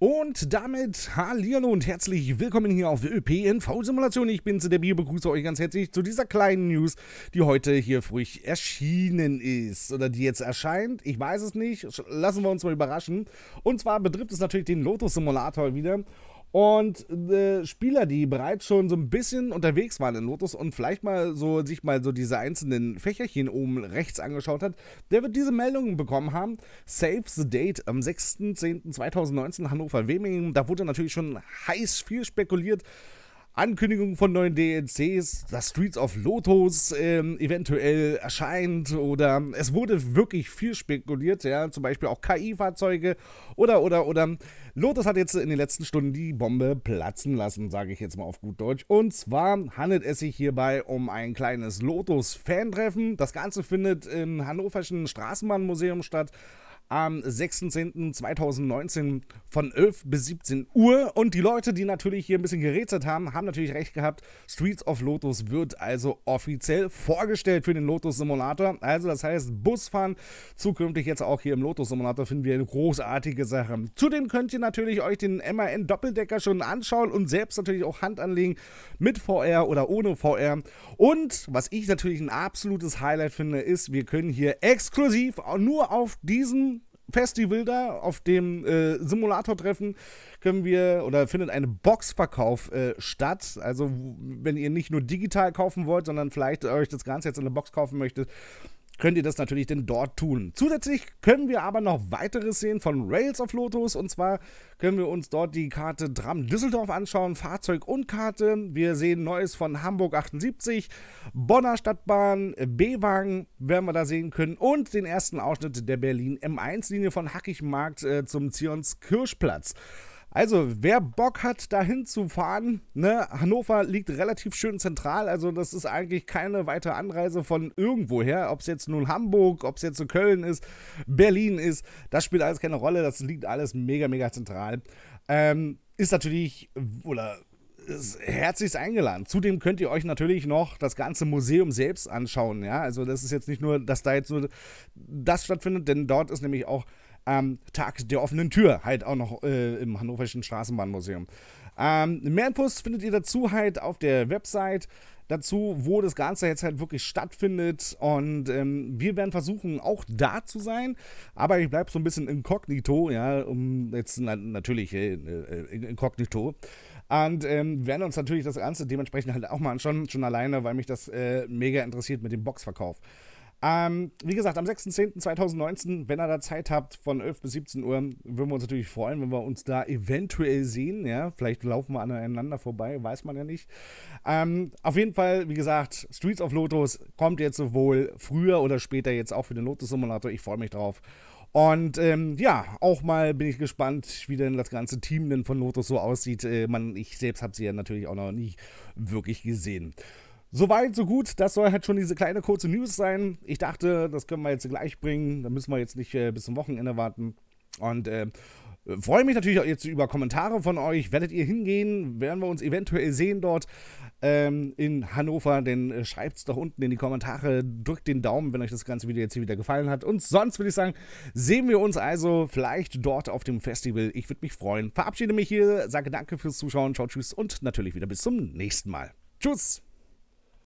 Und damit hallo und herzlich willkommen hier auf ÖPNV-Simulation. Ich bin's, der Bier, begrüße euch ganz herzlich zu dieser kleinen News, die heute hier früh erschienen ist. Oder die jetzt erscheint, ich weiß es nicht, lassen wir uns mal überraschen. Und zwar betrifft es natürlich den Lotus-Simulator wieder. Und äh, Spieler, die bereits schon so ein bisschen unterwegs waren in Lotus und vielleicht mal so sich mal so diese einzelnen Fächerchen oben rechts angeschaut hat, der wird diese Meldungen bekommen haben. Save the Date am 6.10.2019 Hannover-Wemingen. Da wurde natürlich schon heiß viel spekuliert. Ankündigung von neuen DLCs, das Streets of Lotus ähm, eventuell erscheint oder es wurde wirklich viel spekuliert, ja, zum Beispiel auch KI-Fahrzeuge oder, oder, oder. Lotus hat jetzt in den letzten Stunden die Bombe platzen lassen, sage ich jetzt mal auf gut Deutsch. Und zwar handelt es sich hierbei um ein kleines Lotus-Fan-Treffen. Das Ganze findet im hannoverschen Straßenbahnmuseum statt am 6.10.2019 von 11 bis 17 Uhr. Und die Leute, die natürlich hier ein bisschen gerätselt haben, haben natürlich recht gehabt. Streets of Lotus wird also offiziell vorgestellt für den Lotus Simulator. Also das heißt, Busfahren zukünftig jetzt auch hier im Lotus Simulator finden wir eine großartige Sache. Zudem könnt ihr natürlich euch den MAN Doppeldecker schon anschauen und selbst natürlich auch Hand anlegen mit VR oder ohne VR. Und was ich natürlich ein absolutes Highlight finde, ist, wir können hier exklusiv nur auf diesen Festival da, auf dem äh, Simulator-Treffen können wir oder findet ein Boxverkauf äh, statt. Also, wenn ihr nicht nur digital kaufen wollt, sondern vielleicht euch das Ganze jetzt in eine Box kaufen möchtet, könnt ihr das natürlich denn dort tun. Zusätzlich können wir aber noch weiteres sehen von Rails of Lotus und zwar können wir uns dort die Karte Tram Düsseldorf anschauen, Fahrzeug und Karte. Wir sehen Neues von Hamburg 78, Bonner Stadtbahn, B-Wagen werden wir da sehen können und den ersten Ausschnitt der Berlin M1-Linie von Hackigmarkt äh, zum Zionskirchplatz. Also, wer Bock hat, dahin zu fahren, ne, Hannover liegt relativ schön zentral. Also, das ist eigentlich keine weitere Anreise von irgendwoher. Ob es jetzt nun Hamburg, ob es jetzt so Köln ist, Berlin ist, das spielt alles keine Rolle. Das liegt alles mega, mega zentral. Ähm, ist natürlich, oder herzlichst eingeladen. Zudem könnt ihr euch natürlich noch das ganze Museum selbst anschauen. Ja, also das ist jetzt nicht nur, dass da jetzt nur das stattfindet, denn dort ist nämlich auch ähm, Tag der offenen Tür, halt auch noch äh, im Hannoverschen Straßenbahnmuseum. Ähm, mehr Infos findet ihr dazu halt auf der Website dazu, wo das Ganze jetzt halt wirklich stattfindet. Und ähm, wir werden versuchen, auch da zu sein. Aber ich bleibe so ein bisschen inkognito, ja, um jetzt na natürlich äh, äh, inkognito. Und ähm, werden uns natürlich das Ganze dementsprechend halt auch mal anschauen, schon alleine, weil mich das äh, mega interessiert mit dem Boxverkauf. Ähm, wie gesagt, am 6.10.2019, wenn ihr da Zeit habt, von 11 bis 17 Uhr, würden wir uns natürlich freuen, wenn wir uns da eventuell sehen. Ja? Vielleicht laufen wir aneinander vorbei, weiß man ja nicht. Ähm, auf jeden Fall, wie gesagt, Streets of Lotus kommt jetzt sowohl früher oder später jetzt auch für den Lotus-Simulator. Ich freue mich drauf. Und ähm, ja, auch mal bin ich gespannt, wie denn das ganze Team denn von Lotus so aussieht. Äh, man, ich selbst habe sie ja natürlich auch noch nie wirklich gesehen. Soweit, so gut. Das soll halt schon diese kleine kurze News sein. Ich dachte, das können wir jetzt gleich bringen. Da müssen wir jetzt nicht äh, bis zum Wochenende warten. Und äh, freue mich natürlich auch jetzt über Kommentare von euch. Werdet ihr hingehen? Werden wir uns eventuell sehen dort ähm, in Hannover? Denn äh, schreibt es doch unten in die Kommentare. Drückt den Daumen, wenn euch das ganze Video jetzt hier wieder gefallen hat. Und sonst würde ich sagen, sehen wir uns also vielleicht dort auf dem Festival. Ich würde mich freuen. Verabschiede mich hier, sage danke fürs Zuschauen, ciao, tschüss und natürlich wieder bis zum nächsten Mal. Tschüss!